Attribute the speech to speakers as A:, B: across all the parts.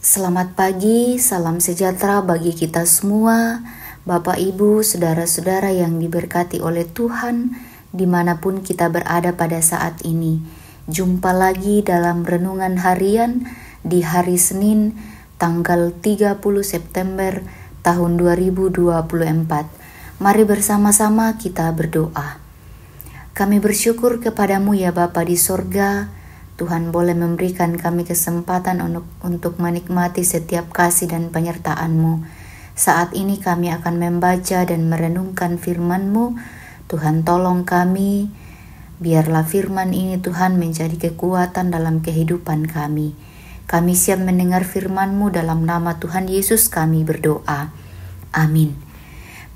A: Selamat pagi, salam sejahtera bagi kita semua, Bapak, Ibu, saudara-saudara yang diberkati oleh Tuhan, dimanapun kita berada pada saat ini. Jumpa lagi dalam renungan harian di hari Senin, tanggal 30 September tahun 2024. Mari bersama-sama kita berdoa. Kami bersyukur kepadamu ya Bapa di sorga, Tuhan boleh memberikan kami kesempatan untuk, untuk menikmati setiap kasih dan penyertaan-Mu. Saat ini kami akan membaca dan merenungkan firman-Mu. Tuhan tolong kami, biarlah firman ini Tuhan menjadi kekuatan dalam kehidupan kami. Kami siap mendengar firman-Mu dalam nama Tuhan Yesus kami berdoa. Amin.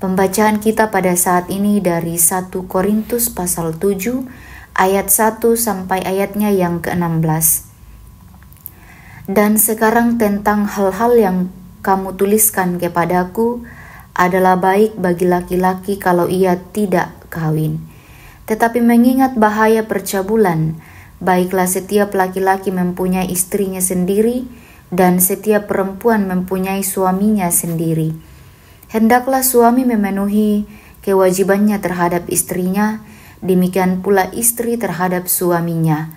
A: Pembacaan kita pada saat ini dari 1 Korintus pasal 7 ayat 1 sampai ayatnya yang ke-16. Dan sekarang tentang hal-hal yang kamu tuliskan kepadaku adalah baik bagi laki-laki kalau ia tidak kawin. Tetapi mengingat bahaya percabulan, baiklah setiap laki-laki mempunyai istrinya sendiri dan setiap perempuan mempunyai suaminya sendiri. Hendaklah suami memenuhi kewajibannya terhadap istrinya, Demikian pula istri terhadap suaminya.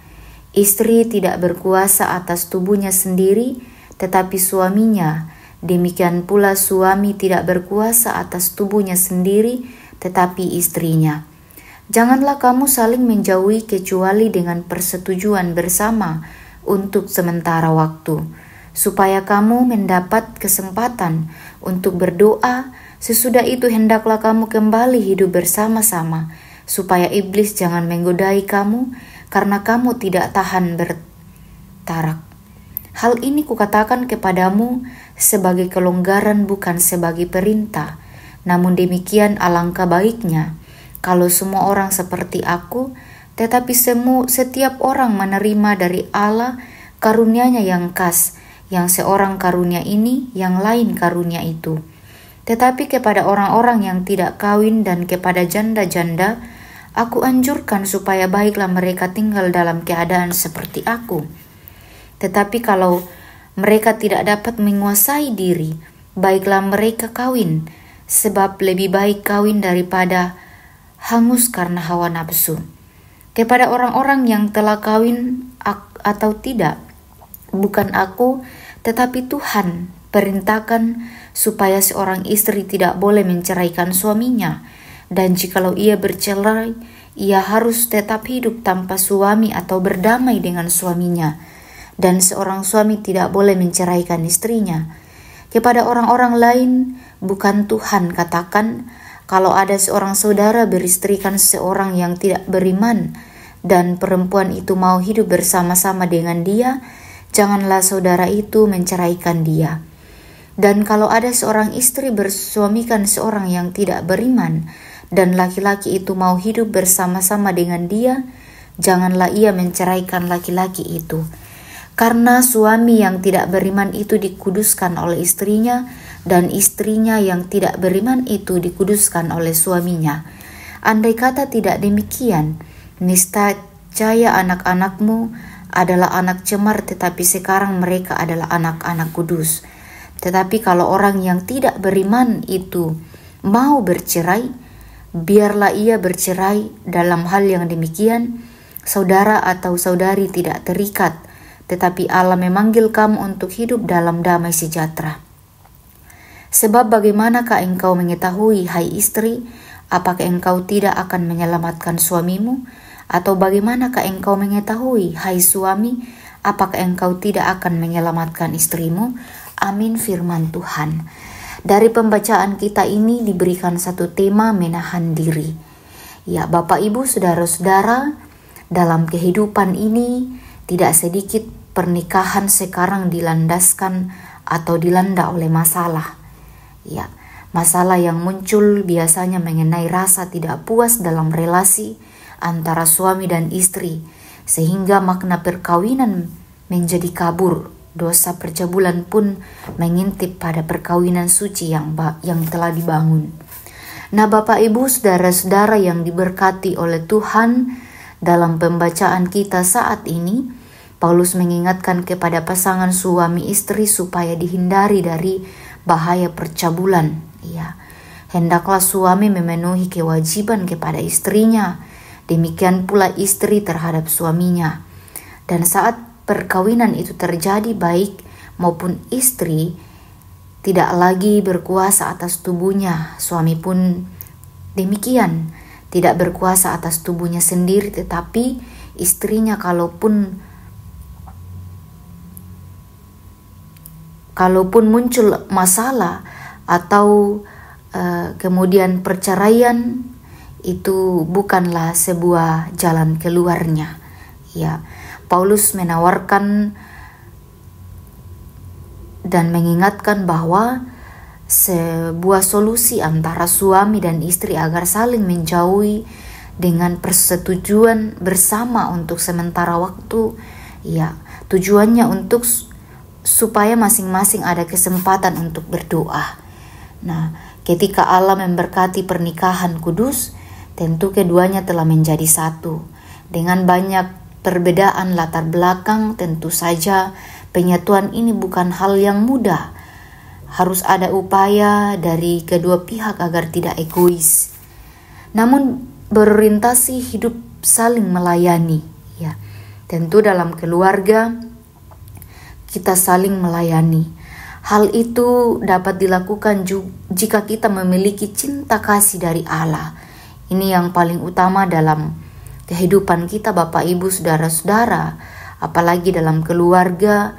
A: Istri tidak berkuasa atas tubuhnya sendiri, tetapi suaminya. Demikian pula suami tidak berkuasa atas tubuhnya sendiri, tetapi istrinya. Janganlah kamu saling menjauhi kecuali dengan persetujuan bersama untuk sementara waktu, supaya kamu mendapat kesempatan untuk berdoa. Sesudah itu, hendaklah kamu kembali hidup bersama-sama supaya iblis jangan menggodai kamu karena kamu tidak tahan bertarak. Hal ini kukatakan kepadamu sebagai kelonggaran bukan sebagai perintah. Namun demikian alangkah baiknya kalau semua orang seperti aku, tetapi semu setiap orang menerima dari Allah karuniaNya yang khas, yang seorang karunia ini, yang lain karunia itu. Tetapi kepada orang-orang yang tidak kawin dan kepada janda-janda, Aku anjurkan supaya baiklah mereka tinggal dalam keadaan seperti aku. Tetapi kalau mereka tidak dapat menguasai diri, baiklah mereka kawin, sebab lebih baik kawin daripada hangus karena hawa nafsu. Kepada orang-orang yang telah kawin atau tidak, bukan aku, tetapi Tuhan perintahkan supaya seorang istri tidak boleh menceraikan suaminya dan jikalau ia bercerai, ia harus tetap hidup tanpa suami atau berdamai dengan suaminya, dan seorang suami tidak boleh menceraikan istrinya. Kepada orang-orang lain, bukan Tuhan katakan, kalau ada seorang saudara beristrikan seorang yang tidak beriman, dan perempuan itu mau hidup bersama-sama dengan dia, janganlah saudara itu menceraikan dia. Dan kalau ada seorang istri bersuamikan seorang yang tidak beriman, dan laki-laki itu mau hidup bersama-sama dengan dia, janganlah ia menceraikan laki-laki itu. Karena suami yang tidak beriman itu dikuduskan oleh istrinya, dan istrinya yang tidak beriman itu dikuduskan oleh suaminya. Andai kata tidak demikian, niscaya anak-anakmu adalah anak cemar, tetapi sekarang mereka adalah anak-anak kudus. Tetapi kalau orang yang tidak beriman itu mau bercerai, biarlah ia bercerai dalam hal yang demikian, saudara atau saudari tidak terikat, tetapi Allah memanggil kamu untuk hidup dalam damai sejahtera. Sebab bagaimanakah engkau mengetahui, hai istri, apakah engkau tidak akan menyelamatkan suamimu? Atau bagaimanakah engkau mengetahui, hai suami, apakah engkau tidak akan menyelamatkan istrimu? Amin firman Tuhan. Dari pembacaan kita ini diberikan satu tema menahan diri. Ya, Bapak Ibu, saudara-saudara, dalam kehidupan ini tidak sedikit pernikahan sekarang dilandaskan atau dilanda oleh masalah. Ya, masalah yang muncul biasanya mengenai rasa tidak puas dalam relasi antara suami dan istri, sehingga makna perkawinan menjadi kabur dosa percabulan pun mengintip pada perkawinan suci yang yang telah dibangun. Nah, Bapak Ibu, saudara-saudara yang diberkati oleh Tuhan, dalam pembacaan kita saat ini, Paulus mengingatkan kepada pasangan suami istri supaya dihindari dari bahaya percabulan. Iya. Hendaklah suami memenuhi kewajiban kepada istrinya, demikian pula istri terhadap suaminya. Dan saat perkawinan itu terjadi baik maupun istri tidak lagi berkuasa atas tubuhnya, suami pun demikian, tidak berkuasa atas tubuhnya sendiri tetapi istrinya kalaupun kalaupun muncul masalah atau uh, kemudian perceraian itu bukanlah sebuah jalan keluarnya ya Paulus menawarkan dan mengingatkan bahwa sebuah solusi antara suami dan istri agar saling menjauhi dengan persetujuan bersama untuk sementara waktu. Ya, tujuannya untuk supaya masing-masing ada kesempatan untuk berdoa. Nah, ketika Allah memberkati pernikahan kudus, tentu keduanya telah menjadi satu. Dengan banyak perbedaan latar belakang tentu saja penyatuan ini bukan hal yang mudah. Harus ada upaya dari kedua pihak agar tidak egois. Namun berorientasi hidup saling melayani, ya. Tentu dalam keluarga kita saling melayani. Hal itu dapat dilakukan jika kita memiliki cinta kasih dari Allah. Ini yang paling utama dalam kehidupan kita Bapak Ibu saudara-saudara, apalagi dalam keluarga,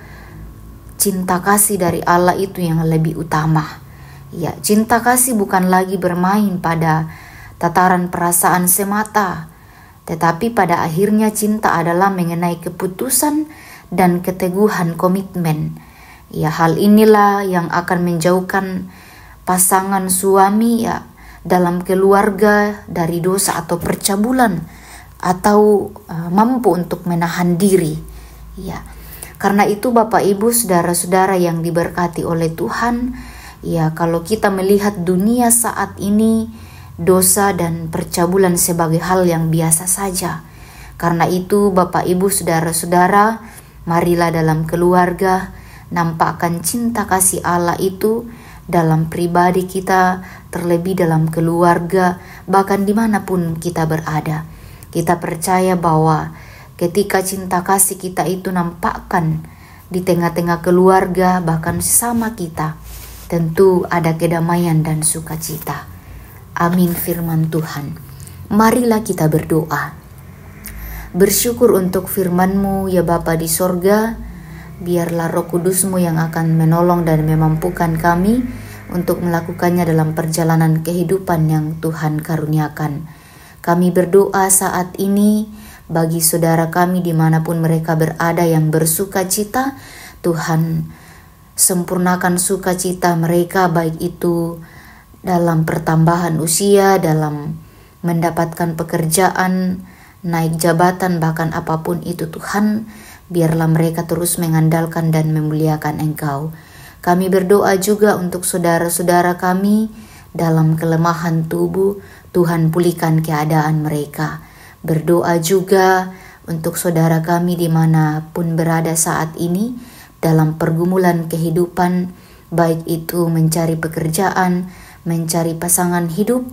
A: cinta kasih dari Allah itu yang lebih utama. Ya, cinta kasih bukan lagi bermain pada tataran perasaan semata, tetapi pada akhirnya cinta adalah mengenai keputusan dan keteguhan komitmen. Ya, hal inilah yang akan menjauhkan pasangan suami ya dalam keluarga dari dosa atau percabulan atau e, mampu untuk menahan diri. Ya. Karena itu Bapak Ibu, saudara-saudara yang diberkati oleh Tuhan, ya kalau kita melihat dunia saat ini dosa dan percabulan sebagai hal yang biasa saja. Karena itu Bapak Ibu, saudara-saudara, marilah dalam keluarga nampakkan cinta kasih Allah itu dalam pribadi kita, terlebih dalam keluarga, bahkan dimanapun kita berada kita percaya bahwa ketika cinta kasih kita itu nampakkan di tengah-tengah keluarga, bahkan sesama kita, tentu ada kedamaian dan sukacita. Amin firman Tuhan. Marilah kita berdoa. Bersyukur untuk FirmanMu ya Bapa di sorga, biarlah roh KudusMu yang akan menolong dan memampukan kami untuk melakukannya dalam perjalanan kehidupan yang Tuhan karuniakan. Kami berdoa saat ini bagi saudara kami dimanapun mereka berada yang bersuka cita, Tuhan sempurnakan sukacita mereka baik itu dalam pertambahan usia, dalam mendapatkan pekerjaan, naik jabatan, bahkan apapun itu Tuhan, biarlah mereka terus mengandalkan dan memuliakan Engkau. Kami berdoa juga untuk saudara-saudara kami dalam kelemahan tubuh, Tuhan pulihkan keadaan mereka. Berdoa juga untuk saudara kami dimanapun berada saat ini dalam pergumulan kehidupan, baik itu mencari pekerjaan, mencari pasangan hidup,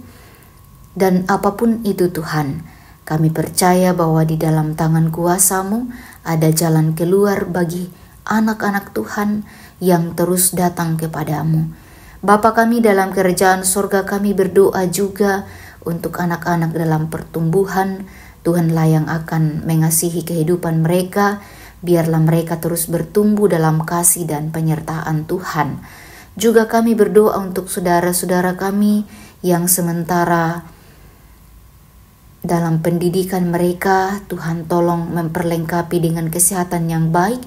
A: dan apapun itu Tuhan. Kami percaya bahwa di dalam tangan kuasamu ada jalan keluar bagi anak-anak Tuhan yang terus datang kepadamu. Bapa kami dalam kerjaan sorga kami berdoa juga untuk anak-anak dalam pertumbuhan. Tuhanlah yang akan mengasihi kehidupan mereka. Biarlah mereka terus bertumbuh dalam kasih dan penyertaan Tuhan. Juga kami berdoa untuk saudara-saudara kami yang sementara dalam pendidikan mereka, Tuhan tolong memperlengkapi dengan kesehatan yang baik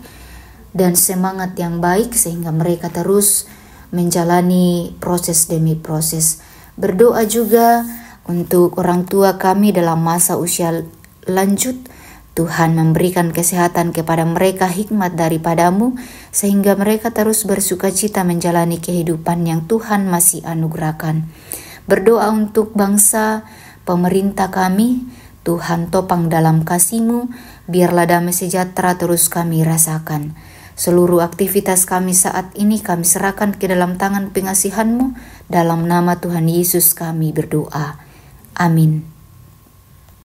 A: dan semangat yang baik sehingga mereka terus menjalani proses demi proses. Berdoa juga untuk orang tua kami dalam masa usia lanjut, Tuhan memberikan kesehatan kepada mereka hikmat daripadamu, sehingga mereka terus bersuka cita menjalani kehidupan yang Tuhan masih anugerahkan. Berdoa untuk bangsa, pemerintah kami, Tuhan topang dalam kasihmu, biarlah damai sejahtera terus kami rasakan. Seluruh aktivitas kami saat ini kami serahkan ke dalam tangan pengasihanmu, dalam nama Tuhan Yesus kami berdoa. Amin.